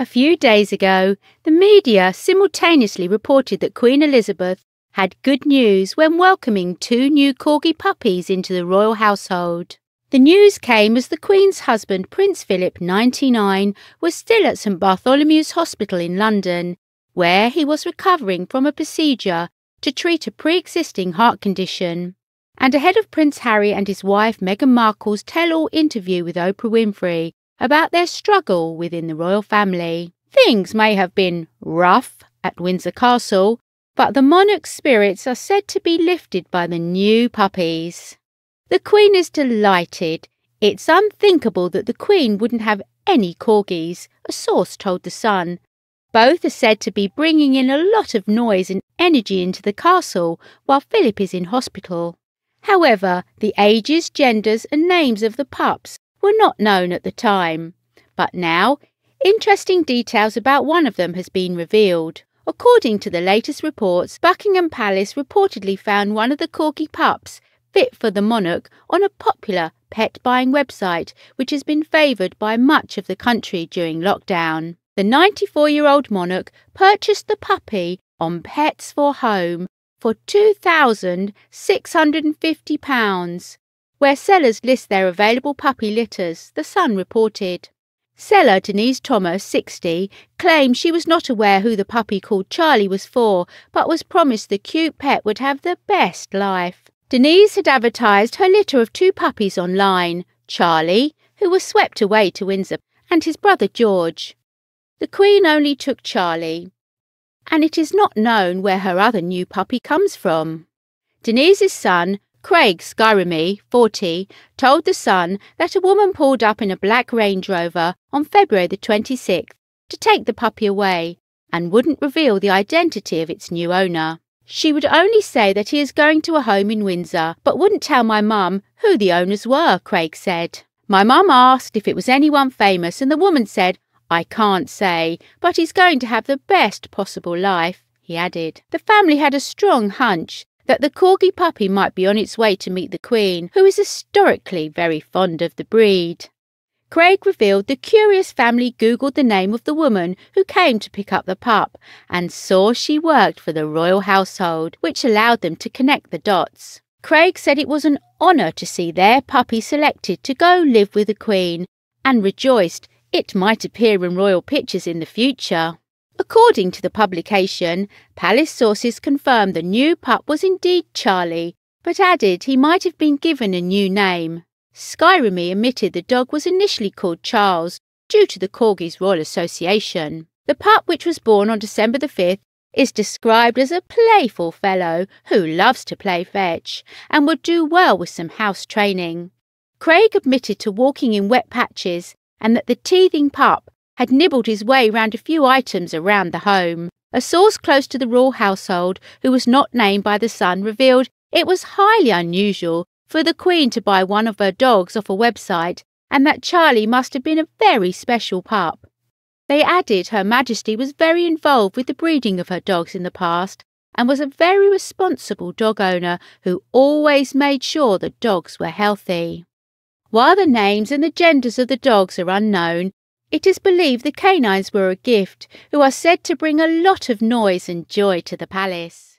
A few days ago, the media simultaneously reported that Queen Elizabeth had good news when welcoming two new corgi puppies into the royal household. The news came as the Queen's husband, Prince Philip, 99, was still at St Bartholomew's Hospital in London, where he was recovering from a procedure to treat a pre existing heart condition. And ahead of Prince Harry and his wife Meghan Markle's tell all interview with Oprah Winfrey, about their struggle within the royal family. Things may have been rough at Windsor Castle, but the monarch's spirits are said to be lifted by the new puppies. The Queen is delighted. It's unthinkable that the Queen wouldn't have any corgis, a source told The Sun. Both are said to be bringing in a lot of noise and energy into the castle while Philip is in hospital. However, the ages, genders, and names of the pups were not known at the time, but now interesting details about one of them has been revealed. According to the latest reports, Buckingham Palace reportedly found one of the corgi pups fit for the monarch on a popular pet buying website which has been favoured by much of the country during lockdown. The 94 year old monarch purchased the puppy on Pets for Home for £2,650 where sellers list their available puppy litters, The Sun reported. Seller Denise Thomas, 60, claimed she was not aware who the puppy called Charlie was for, but was promised the cute pet would have the best life. Denise had advertised her litter of two puppies online Charlie, who was swept away to Windsor, and his brother George. The Queen only took Charlie, and it is not known where her other new puppy comes from. Denise's son, Craig Skyramy, 40, told The Sun that a woman pulled up in a black Range Rover on February the 26th to take the puppy away and wouldn't reveal the identity of its new owner. She would only say that he is going to a home in Windsor, but wouldn't tell my mum who the owners were, Craig said. My mum asked if it was anyone famous, and the woman said, I can't say, but he's going to have the best possible life, he added. The family had a strong hunch that the corgi puppy might be on its way to meet the Queen, who is historically very fond of the breed. Craig revealed the curious family Googled the name of the woman who came to pick up the pup and saw she worked for the royal household, which allowed them to connect the dots. Craig said it was an honour to see their puppy selected to go live with the Queen and rejoiced it might appear in royal pictures in the future. According to the publication, palace sources confirmed the new pup was indeed Charlie, but added he might have been given a new name. Skyrimi admitted the dog was initially called Charles due to the Corgi's Royal Association. The pup, which was born on December the 5th, is described as a playful fellow who loves to play fetch and would do well with some house training. Craig admitted to walking in wet patches and that the teething pup had nibbled his way round a few items around the home. A source close to the royal household, who was not named by the Sun, revealed it was highly unusual for the Queen to buy one of her dogs off a website, and that Charlie must have been a very special pup. They added Her Majesty was very involved with the breeding of her dogs in the past and was a very responsible dog owner who always made sure the dogs were healthy. While the names and the genders of the dogs are unknown, it is believed the canines were a gift, who are said to bring a lot of noise and joy to the palace.